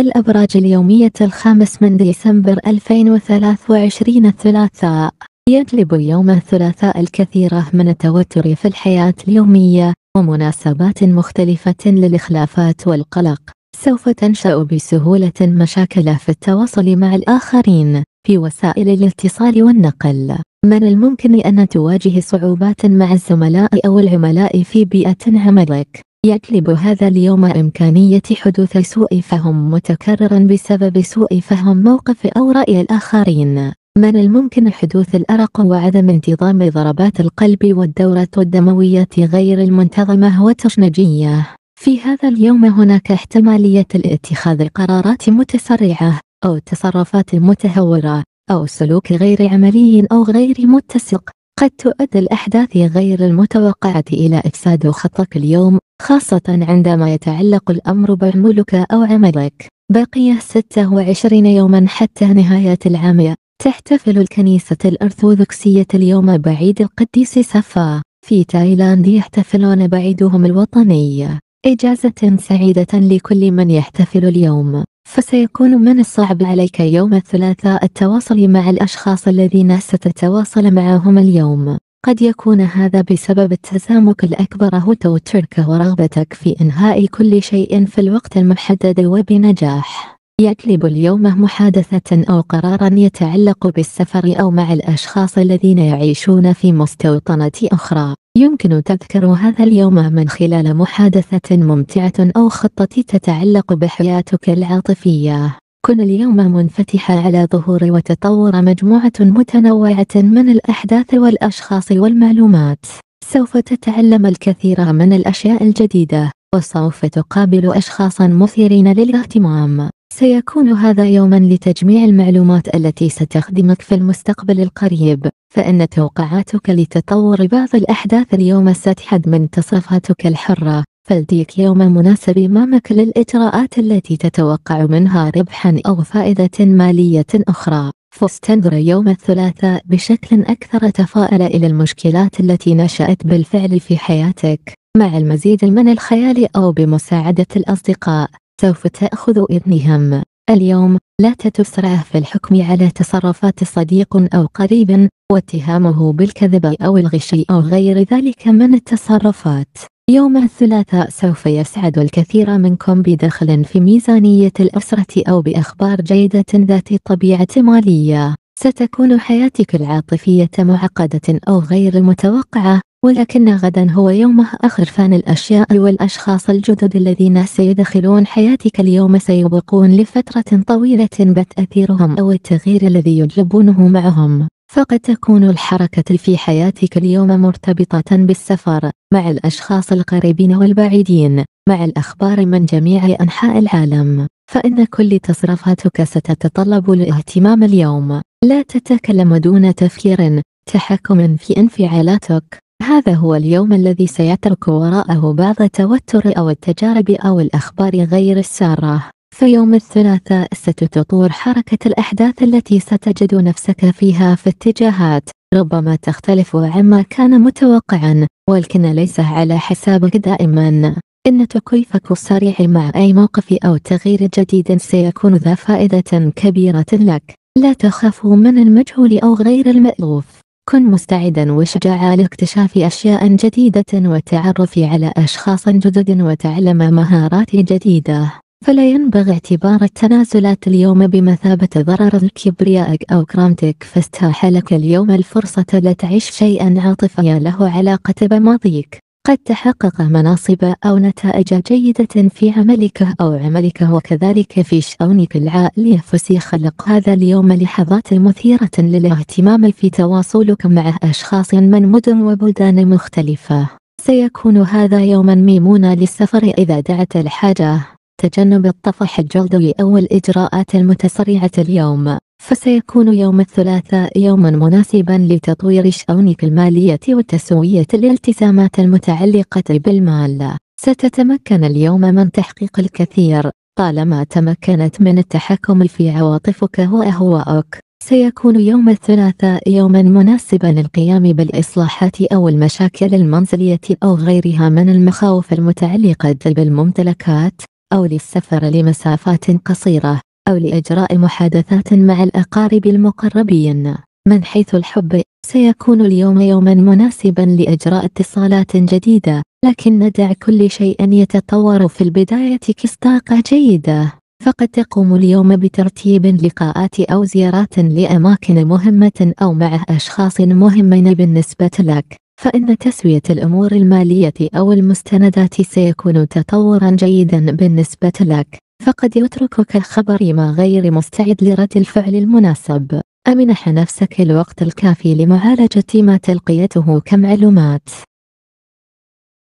الأبراج اليومية الخامس من ديسمبر 2023 الثلاثاء يجلب يوم الثلاثاء الكثير من التوتر في الحياة اليومية ومناسبات مختلفة للإخلافات والقلق سوف تنشأ بسهولة مشاكل في التواصل مع الآخرين في وسائل الاتصال والنقل من الممكن أن تواجه صعوبات مع الزملاء أو العملاء في بيئة عملك يكلب هذا اليوم إمكانية حدوث سوء فهم متكرر بسبب سوء فهم موقف أو رأي الآخرين من الممكن حدوث الأرق وعدم انتظام ضربات القلب والدورة الدموية غير المنتظمة والتشنجية في هذا اليوم هناك احتمالية لاتخاذ قرارات متسرعة أو تصرفات متهورة أو سلوك غير عملي أو غير متسق قد تؤدي الأحداث غير المتوقعة إلى إفساد خطك اليوم خاصة عندما يتعلق الأمر بعملك أو عملك بقي 26 يوما حتى نهاية العام تحتفل الكنيسة الأرثوذكسية اليوم بعيد القديس سفا في تايلاند يحتفلون بعيدهم الوطني إجازة سعيدة لكل من يحتفل اليوم فسيكون من الصعب عليك يوم الثلاثاء التواصل مع الأشخاص الذين ستتواصل معهم اليوم قد يكون هذا بسبب التسامك الأكبر هو توترك ورغبتك في إنهاء كل شيء في الوقت المحدد وبنجاح يجلب اليوم محادثة أو قرارا يتعلق بالسفر أو مع الأشخاص الذين يعيشون في مستوطنة أخرى يمكن تذكر هذا اليوم من خلال محادثة ممتعة أو خطة تتعلق بحياتك العاطفية كن اليوم منفتحة على ظهور وتطور مجموعة متنوعة من الأحداث والأشخاص والمعلومات سوف تتعلم الكثير من الأشياء الجديدة وسوف تقابل أشخاصا مثيرين للاهتمام سيكون هذا يوما لتجميع المعلومات التي ستخدمك في المستقبل القريب فإن توقعاتك لتطور بعض الأحداث اليوم ستحد من تصرفاتك الحرة فلديك يوم مناسب أمامك للإجراءات التي تتوقع منها ربحا أو فائدة مالية أخرى فاستنظر يوم الثلاثاء بشكل أكثر تفاؤل إلى المشكلات التي نشأت بالفعل في حياتك مع المزيد من الخيال أو بمساعدة الأصدقاء سوف تأخذ إذنهم اليوم لا تتسرع في الحكم على تصرفات صديق أو قريب واتهامه بالكذب أو الغش أو غير ذلك من التصرفات يوم الثلاثاء سوف يسعد الكثير منكم بدخل في ميزانية الأسرة أو بأخبار جيدة ذات طبيعة مالية ستكون حياتك العاطفية معقدة أو غير متوقعة ولكن غدا هو يومه آخر فان الأشياء والأشخاص الجدد الذين سيدخلون حياتك اليوم سيبقون لفترة طويلة بتأثيرهم أو التغيير الذي يجلبونه معهم فقد تكون الحركة في حياتك اليوم مرتبطة بالسفر مع الأشخاص القريبين والبعيدين مع الأخبار من جميع أنحاء العالم فإن كل تصرفاتك ستتطلب الاهتمام اليوم لا تتكلم دون تفكير تحكم في انفعالاتك هذا هو اليوم الذي سيترك وراءه بعض التوتر أو التجارب أو الأخبار غير السارة فيوم الثلاثاء ستتطور حركة الأحداث التي ستجد نفسك فيها في اتجاهات ربما تختلف عما كان متوقعا ولكن ليس على حسابك دائما إن تكيفك السريع مع أي موقف أو تغيير جديد سيكون ذا فائدة كبيرة لك لا تخاف من المجهول أو غير المألوف كن مستعدا وشجاعا لاكتشاف أشياء جديدة والتعرف على أشخاص جدد وتعلم مهارات جديدة فلا ينبغي اعتبار التنازلات اليوم بمثابة ضرر لكبريائك أو كرامتك فاستاح لك اليوم الفرصة لتعيش شيئا عاطفيا له علاقة بماضيك قد تحقق مناصب أو نتائج جيدة في عملك أو عملك وكذلك في شؤونك العائلية فسيخلق هذا اليوم لحظات مثيرة للاهتمام في تواصلك مع أشخاص من مدن وبلدان مختلفة سيكون هذا يوما ميمونا للسفر إذا دعت الحاجة تجنب الطفح الجلدي أو الإجراءات المتسرعة اليوم فسيكون يوم الثلاثاء يوما مناسبا لتطوير شؤونك المالية وتسوية الالتزامات المتعلقة بالمال ستتمكن اليوم من تحقيق الكثير طالما تمكنت من التحكم في عواطفك وأهواءك سيكون يوم الثلاثاء يوما مناسبا للقيام بالإصلاحات أو المشاكل المنزلية أو غيرها من المخاوف المتعلقة بالممتلكات أو للسفر لمسافات قصيرة أو لإجراء محادثات مع الأقارب المقربين من حيث الحب سيكون اليوم يوما مناسبا لإجراء اتصالات جديدة لكن ندع كل شيء يتطور في البداية كصداقة جيدة فقد تقوم اليوم بترتيب لقاءات أو زيارات لأماكن مهمة أو مع أشخاص مهمين بالنسبة لك فإن تسوية الأمور المالية أو المستندات سيكون تطورا جيدا بالنسبة لك فقد يتركك الخبر ما غير مستعد لرد الفعل المناسب أمنح نفسك الوقت الكافي لمعالجة ما تلقيته كمعلومات